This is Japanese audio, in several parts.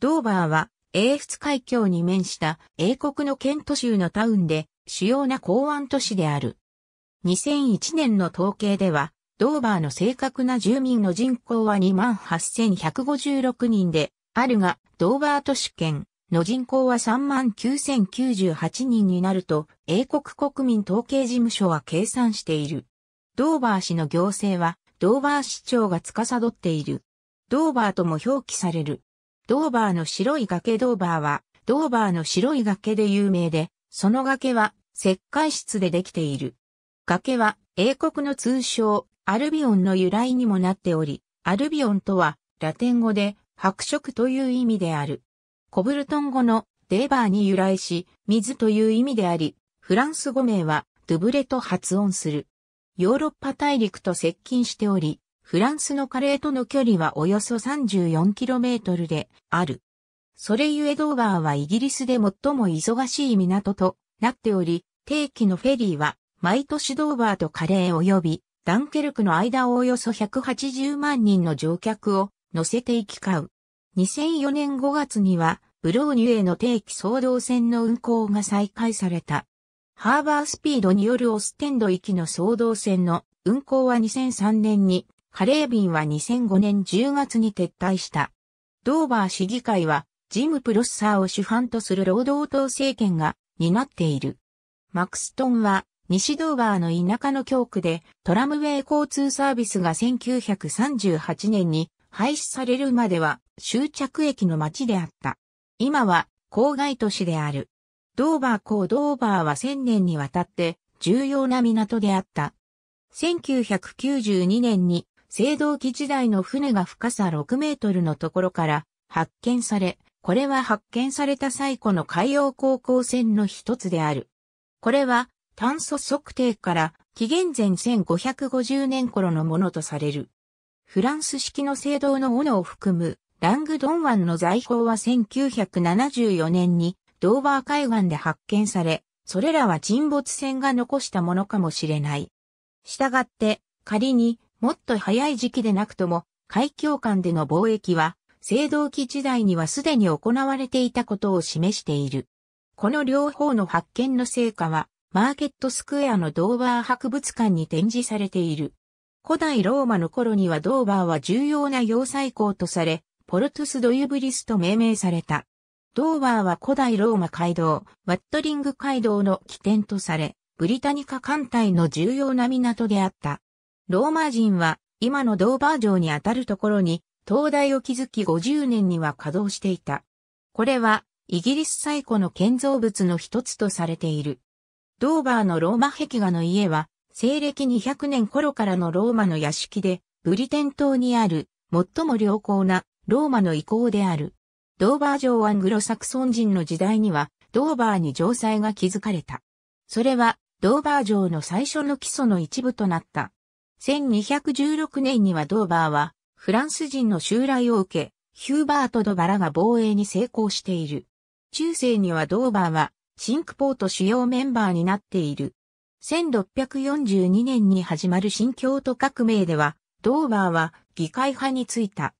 ドーバーは、英仏海峡に面した英国のケント州のタウンで主要な港湾都市である。2001年の統計では、ドーバーの正確な住民の人口は28,156人であるが、ドーバー都市圏の人口は39,098人になると、英国国民統計事務所は計算している。ドーバー市の行政は、ドーバー市長が司っている。ドーバーとも表記される。ドーバーの白い崖ドーバーは、ドーバーの白い崖で有名で、その崖は石灰質でできている。崖は英国の通称アルビオンの由来にもなっており、アルビオンとはラテン語で白色という意味である。コブルトン語のデーバーに由来し、水という意味であり、フランス語名はドゥブレと発音する。ヨーロッパ大陸と接近しており、フランスのカレーとの距離はおよそ 34km である。それゆえドーバーはイギリスで最も忙しい港となっており、定期のフェリーは毎年ドーバーとカレー及びダンケルクの間をおよそ180万人の乗客を乗せて行き交う。2004年5月にはブローニュへの定期総動線の運行が再開された。ハーバースピードによるオステンド行きの総動線の運行は2003年にカレービンは2005年10月に撤退した。ドーバー市議会は、ジム・プロッサーを主犯とする労働党政権が担っている。マクストンは、西ドーバーの田舎の教区で、トラムウェイ交通サービスが1938年に廃止されるまでは終着駅の街であった。今は郊外都市である。ドーバー港ドーバーは1000年にわたって重要な港であった。1992年に青銅器時代の船が深さ6メートルのところから発見され、これは発見された最古の海洋航行船の一つである。これは炭素測定から紀元前1550年頃のものとされる。フランス式の青銅の斧を含むラングドン湾の財宝は1974年にドーバー海岸で発見され、それらは沈没船が残したものかもしれない。したがって、仮にもっと早い時期でなくとも、海峡間での貿易は、青銅器時代にはすでに行われていたことを示している。この両方の発見の成果は、マーケットスクエアのドーバー博物館に展示されている。古代ローマの頃にはドーバーは重要な要塞港とされ、ポルトゥス・ドユブリスと命名された。ドーバーは古代ローマ街道、ワットリング街道の起点とされ、ブリタニカ艦隊の重要な港であった。ローマ人は今のドーバー城にあたるところに灯台を築き50年には稼働していた。これはイギリス最古の建造物の一つとされている。ドーバーのローマ壁画の家は西暦200年頃からのローマの屋敷でブリテン島にある最も良好なローマの遺構である。ドーバー城アングロサクソン人の時代にはドーバーに城塞が築かれた。それはドーバー城の最初の基礎の一部となった。1216年にはドーバーは、フランス人の襲来を受け、ヒューバート・ド・バラが防衛に成功している。中世にはドーバーは、シンクポート主要メンバーになっている。1642年に始まる新京都革命では、ドーバーは議会派についた。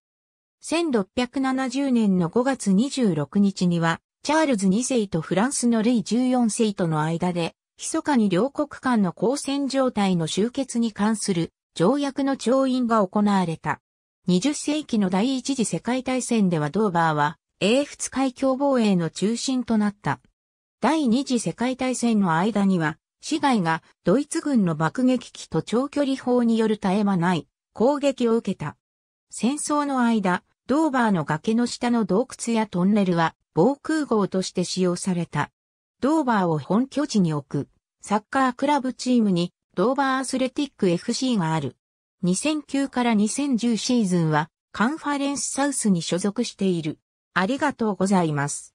1670年の5月26日には、チャールズ2世とフランスのルイ14世との間で、密かに両国間の交戦状態の終結に関する条約の調印が行われた。20世紀の第一次世界大戦ではドーバーは英仏海峡防衛の中心となった。第二次世界大戦の間には、市街がドイツ軍の爆撃機と長距離砲による絶え間ない攻撃を受けた。戦争の間、ドーバーの崖の下の洞窟やトンネルは防空壕として使用された。ドーバーを本拠地に置くサッカークラブチームにドーバーアスレティック FC がある。2009から2010シーズンはカンファレンスサウスに所属している。ありがとうございます。